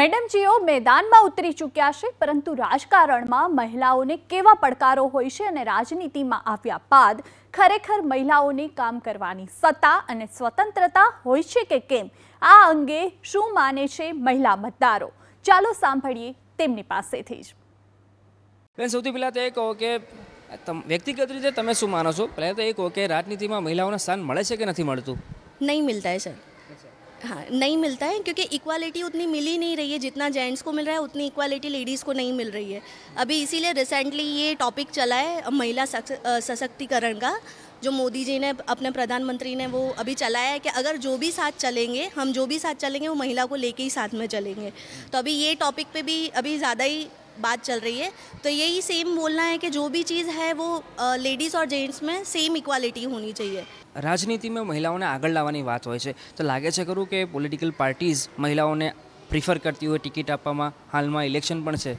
મેડમજીઓ મેદાનમાં ઉતરી ચૂક્યા છે પરંતુ રાજકારણમાં મહિલાઓને કેવા પડકારો હોય છે અને રાજનીતિમાં આવ્યા બાદ ખરેખર મહિલાઓને કામ કરવાની સત્તા અને સ્વતંત્રતા હોય છે કે કેમ આ અંગે શું માને છે મહિલા મતદારો ચાલો સાંભળીએ તેમની પાસેથી જ સૌથી પહેલાં તો એ કહો કે વ્યક્તિગત રીતે તમે શું માનો છો પહેલાં તો એ કહો કે રાજનીતિમાં મહિલાઓને સ્થાન મળે છે કે નથી મળતું નહીં મિલતા છે हाँ नहीं मिलता है क्योंकि इक्वालिटी उतनी मिल ही नहीं रही है जितना जेंट्स को मिल रहा है उतनी इक्वालिटी लेडीज़ को नहीं मिल रही है अभी इसीलिए रिसेंटली ये टॉपिक चला है महिला सशक्तिकरण का जो मोदी जी ने अपने प्रधानमंत्री ने वो अभी चलाया है कि अगर जो भी साथ चलेंगे हम जो भी साथ चलेंगे वो महिला को लेके ही साथ में चलेंगे तो अभी ये टॉपिक पे भी अभी ज़्यादा ही बात चल रही है तो यही सेम बोलना है कि जो भी चीज़ है वो लेडीज़ और जेंट्स में सेम इक्वालिटी होनी चाहिए રાજનીતિમાં મહિલાઓને આગળ લાવવાની વાત હોય છે તો લાગે છે ખરું કે પોલિટિકલ પાર્ટીઝ મહિલાઓને પ્રિફર કરતી હોય ટિકિટ આપવામાં હાલમાં ઇલેક્શન પણ છે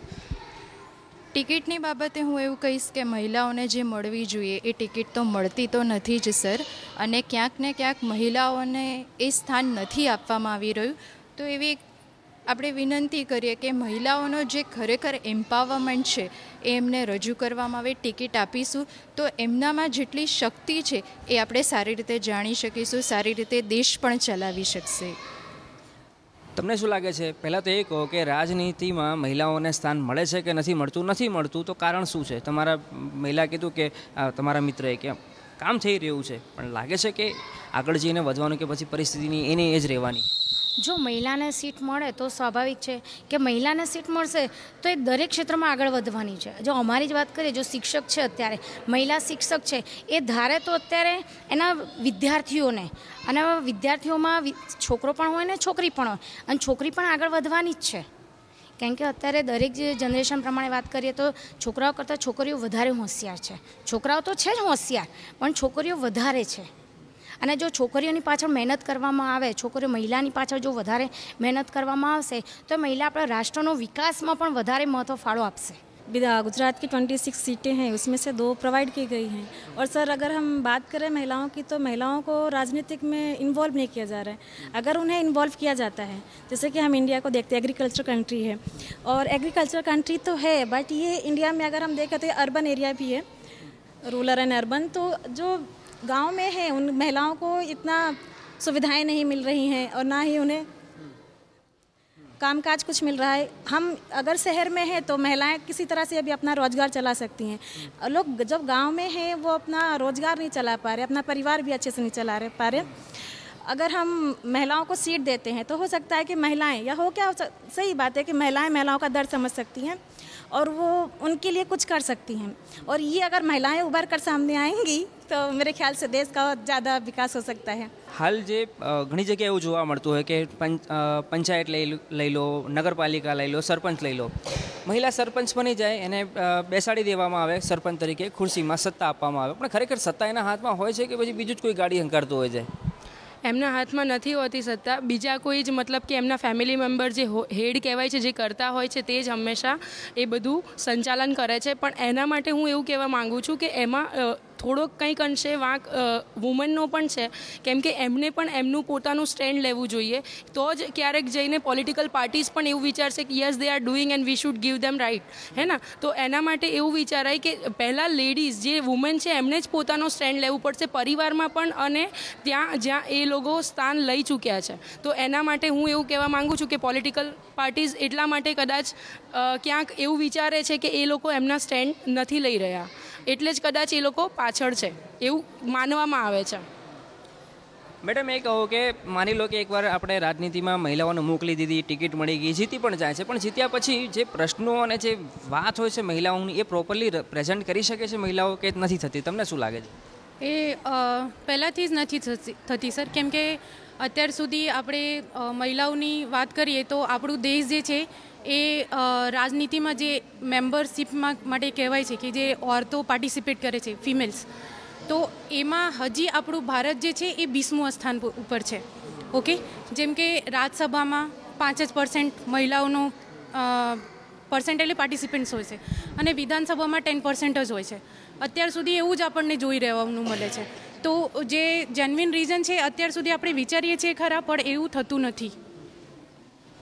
ટિકિટની બાબતે હું એવું કહીશ કે મહિલાઓને જે મળવી જોઈએ એ ટિકિટ તો મળતી તો નથી જ સર અને ક્યાંક ને ક્યાંક મહિલાઓને એ સ્થાન નથી આપવામાં આવી રહ્યું તો એવી એક આપણે વિનંતી કરીએ કે મહિલાઓનો જે ખરેખર એમ્પાવરમેન્ટ છે એ એમને રજૂ કરવામાં આવે ટિકિટ આપીશું તો એમનામાં જેટલી શક્તિ છે એ આપણે સારી રીતે જાણી શકીશું સારી રીતે દેશ પણ ચલાવી શકશે તમને શું લાગે છે પહેલાં તો એ કહો કે રાજનીતિમાં મહિલાઓને સ્થાન મળે છે કે નથી મળતું નથી મળતું તો કારણ શું છે તમારા મહિલા કીધું કે તમારા મિત્રએ કે કામ થઈ રહ્યું છે પણ લાગે છે કે આગળ જઈને વધવાનું કે પછી પરિસ્થિતિની એની એ જ રહેવાની જો મહિલાને સીટ મળે તો સ્વાભાવિક છે કે મહિલાને સીટ મળશે તો એ દરેક ક્ષેત્રમાં આગળ વધવાની છે જો અમારી જ વાત કરીએ જો શિક્ષક છે અત્યારે મહિલા શિક્ષક છે એ ધારે તો અત્યારે એના વિદ્યાર્થીઓને અને વિદ્યાર્થીઓમાં છોકરો પણ હોય ને છોકરી પણ હોય અને છોકરી પણ આગળ વધવાની જ છે કેમ કે અત્યારે દરેક જનરેશન પ્રમાણે વાત કરીએ તો છોકરાઓ કરતાં છોકરીઓ વધારે હોશિયાર છે છોકરાઓ તો છે જ હોશિયાર પણ છોકરીઓ વધારે છે અને જો છોકરીઓ ની પાછળ મહેનત કરવામાં આવે છોકરો મહિલા ની પાછળ જો વધારે મહેનત કરવામાં આવશે તો મહિલા આપણા રાષ્ટ્રનો વિકાસમાં પણ વધારે મહત્વ ફાળો આપશે ગુજરાતની 26 સીટ છે એસમે સે 2 પ્રોવાઇડ કે ગઈ છે અને સર અગર હમ વાત કરે મહિલાઓ કી તો મહિલાઓ કો રાજનીતિક મે ઇનવોલ્વ નહી કિયા જા રહે અગર ઉને ઇનવોલ્વ કિયા જાતા હે જેસે કે હમ ઇન્ડિયા કો દેખતે એગ્રીકલ્ચર કન્ટ્રી હે ઓર એગ્રીકલ્ચર કન્ટ્રી તો હે બટ યે ઇન્ડિયા મે અગર હમ દેખતે અર્બન એરિયા ભી હે રુરલ એન્ડ અર્બન તો જો गांव में हैं उन महिलाओं को इतना सुविधाएं नहीं मिल रही हैं और ना ही उन्हें कामकाज कुछ मिल रहा है हम अगर शहर में हैं तो महिलाएं किसी तरह से अभी अपना रोजगार चला सकती हैं और लोग जब गांव में हैं वो अपना रोजगार नहीं चला पा रहे अपना परिवार भी अच्छे से नहीं चला रहे पा रहे अगर हम महिलाओं को सीट देते हैं तो हो सकता है कि महिलाएं या हो क्या हो सही बात है कि महिलाएं महिलाओं का दर्द समझ सकती हैं और वो उनके लिए कुछ कर सकती हैं और ये अगर महिलाएं उभर कर सामने आएंगी तो मेरे ख्याल से देश का और ज्यादा विकास हो सकता है हल जे ઘણી જગ્યાએ હું જોવા મળતું હોય કે પંચાયત લઈ લો નગરપાલિકા લઈ લો સરપંચ લઈ લો મહિલા સરપંચ બની જાય એને બેસાડી દેવામાં આવે સરપંચ તરીકે ખુરશીમાં સત્તા અપાવવામાં આવે પણ ખરેખર સત્તા એના હાથમાં હોય છે કે પછી બીજું જ કોઈ ગાડી હંકાર્તું હોય જાય એમના હાથમાં નથી હોતી સત્તા બીજા કોઈ જ મતલબ કે એમના ફેમિલી મેમ્બર જે હેડ કહેવાય છે જે કરતા હોય છે તે જ હંમેશા એ બધું સંચાલન કરે છે પણ એના માટે હું એવું કહેવા માગું છું કે એમાં થોડોક કંઈક અંશે વાંક વુમનનો પણ છે કેમ કે એમને પણ એમનું પોતાનું સ્ટેન્ડ લેવું જોઈએ તો જ ક્યારેક જઈને પોલિટિકલ પાર્ટીઝ પણ એવું વિચારશે કે yes they are doing and we should give them right હે ને તો એના માટે એવું વિચારાય કે પહેલાં લેડીઝ જે વુમન છે એમને જ પોતાનો સ્ટેન્ડ લેવું પડશે પરિવારમાં પણ અને ત્યાં જ્યાં એ લોકો સ્થાન લઈ ચૂક્યા છે તો એના માટે હું એવું કહેવા માગું છું કે પોલિટિકલ પાર્ટીઝ એટલા માટે કદાચ ક્યાંક એવું વિચારે છે કે એ લોકો એમના સ્ટેન્ડ નથી લઈ રહ્યા એટલે જ કદાચ એ લોકો પાછળ છે એવું માનવામાં આવે છે મેડમ એ કહો કે માની લો કે એકવાર આપણે રાજનીતિમાં મહિલાઓને મોકલી દીધી ટિકિટ મળી ગઈ જીતી પણ જાય છે પણ જીત્યા પછી જે પ્રશ્નો અને જે વાત હોય છે મહિલાઓની એ પ્રોપરલી પ્રેઝન્ટ કરી શકે છે મહિલાઓ કે નથી થતી તમને શું લાગે છે એ પહેલાંથી જ નથી થતી સર કેમ કે અત્યાર સુધી આપણે મહિલાઓની વાત કરીએ તો આપણું દેશ જે છે એ રાજનીતિમાં જે મેમ્બરશીપમાં માટે કહેવાય છે કે જે ઓરતો પાર્ટિસિપેટ કરે છે ફિમેલ્સ તો એમાં હજી આપણું ભારત જે છે એ બીસમું સ્થાન ઉપર છે ઓકે જેમ કે રાજ્યસભામાં પાંચ જ પર્સન્ટ મહિલાઓનો પર્સન્ટ એટલે પાર્ટિસિપન્ટ્સ હોય છે અને વિધાનસભામાં ટેન પર્સન્ટ જ હોય છે અત્યાર સુધી એવું જ આપણને જોઈ રહેવાનું મળે છે તો જે જેન્યુઇન રીઝન છે અત્યાર સુધી આપણે વિચારીએ છીએ ખરા પણ એવું થતું નથી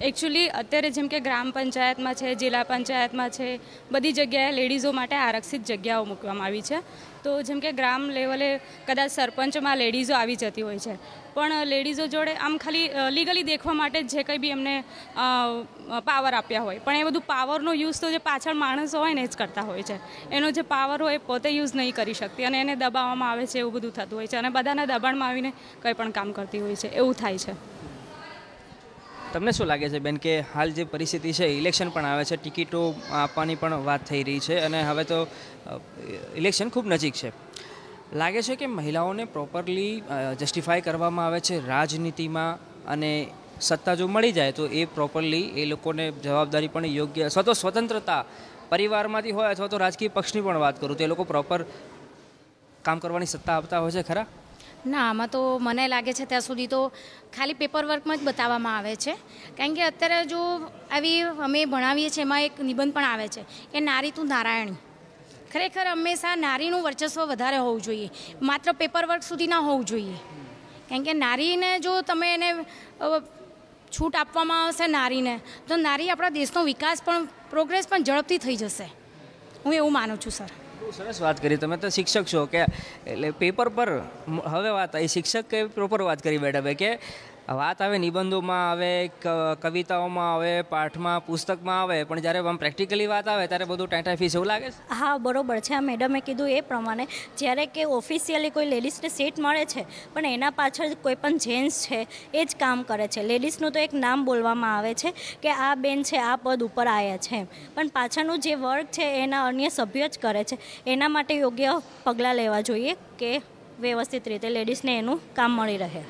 એકચ્યુઅલી અત્યારે જેમ કે ગ્રામ પંચાયતમાં છે જિલ્લા પંચાયતમાં છે બધી જગ્યાએ લેડીઝો માટે આરક્ષિત જગ્યાઓ મૂકવામાં આવી છે તો જેમ કે ગ્રામ લેવલે કદાચ સરપંચમાં લેડીઝો આવી જતી હોય છે પણ લેડીઝો જોડે આમ ખાલી લીગલી દેખવા માટે જે કંઈ બી એમને પાવર આપ્યા હોય પણ એ બધું પાવરનો યુઝ તો જે પાછળ માણસો હોય ને જ કરતા હોય છે એનો જે પાવર હોય એ પોતે યુઝ નહીં કરી શકતી અને એને દબાવવામાં આવે છે એવું બધું થતું હોય છે અને બધાના દબાણમાં આવીને કંઈ પણ કામ કરતી હોય છે એવું થાય છે તમને શું લાગે છે બેન કે હાલ જે પરિસ્થિતિ છે ઇલેક્શન પણ આવે છે ટિકિટો આપવાની પણ વાત થઈ રહી છે અને હવે તો ઇલેક્શન ખૂબ નજીક છે લાગે છે કે મહિલાઓને પ્રોપરલી જસ્ટિફાય કરવામાં આવે છે રાજનીતિમાં અને સત્તા જો મળી જાય તો એ પ્રોપરલી એ લોકોને જવાબદારી પણ યોગ્ય અથવા તો સ્વતંત્રતા પરિવારમાંથી હોય અથવા તો રાજકીય પક્ષની પણ વાત કરું તો એ લોકો પ્રોપર કામ કરવાની સત્તા આપતા હોય છે ખરા ના આમાં તો મને લાગે છે ત્યાં સુધી તો ખાલી પેપર વર્કમાં જ બતાવવામાં આવે છે કારણ કે અત્યારે જો આવી અમે ભણાવીએ છીએ એમાં એક નિબંધ પણ આવે છે કે નારી તું નારાયણી ખરેખર હંમેશા નારીનું વર્ચસ્વ વધારે હોવું જોઈએ માત્ર પેપર વર્ક સુધી ના હોવું જોઈએ કારણ કે નારીને જો તમે એને છૂટ આપવામાં આવશે નારીને તો નારી આપણા દેશનો વિકાસ પણ પ્રોગ્રેસ પણ ઝડપથી થઈ જશે હું એવું માનું છું સર સરસ વાત કરી તમે તો શિક્ષક છો કે એટલે પેપર પર હવે વાત આવી શિક્ષક કે પ્રોપર વાત કરી બેઠા ભાઈ કે વાત આવે નિબંધોમાં આવે કવિતાઓમાં આવે પાઠમાં પુસ્તકમાં આવે પણ જ્યારે આમ પ્રેક્ટિકલી વાત આવે ત્યારે બધું ટાંટા ફીસ એવું લાગે છે હા બરોબર છે આ મેડમે કીધું એ પ્રમાણે જ્યારે કે ઓફિશિયલી કોઈ લેડીઝને સીટ મળે છે પણ એના પાછળ કોઈ પણ જેન્ટ્સ છે એ જ કામ કરે છે લેડીઝનું તો એક નામ બોલવામાં આવે છે કે આ બેન છે આ પદ ઉપર આવ્યા છે પણ પાછળનું જે વર્ક છે એના અન્ય સભ્યો જ કરે છે એના માટે યોગ્ય પગલાં લેવા જોઈએ કે વ્યવસ્થિત રીતે લેડીઝને એનું કામ મળી રહે